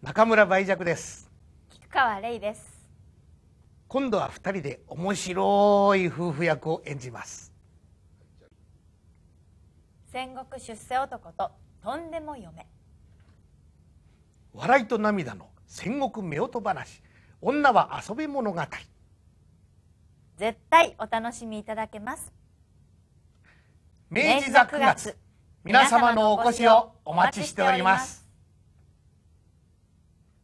中村梅若です菊川玲です今度は二人で面白い夫婦役を演じます戦国出世男ととんでも嫁笑いと涙の戦国夫婦話女は遊び物語絶対お楽しみいただけます明治座9月皆様のお越しをお待ちしております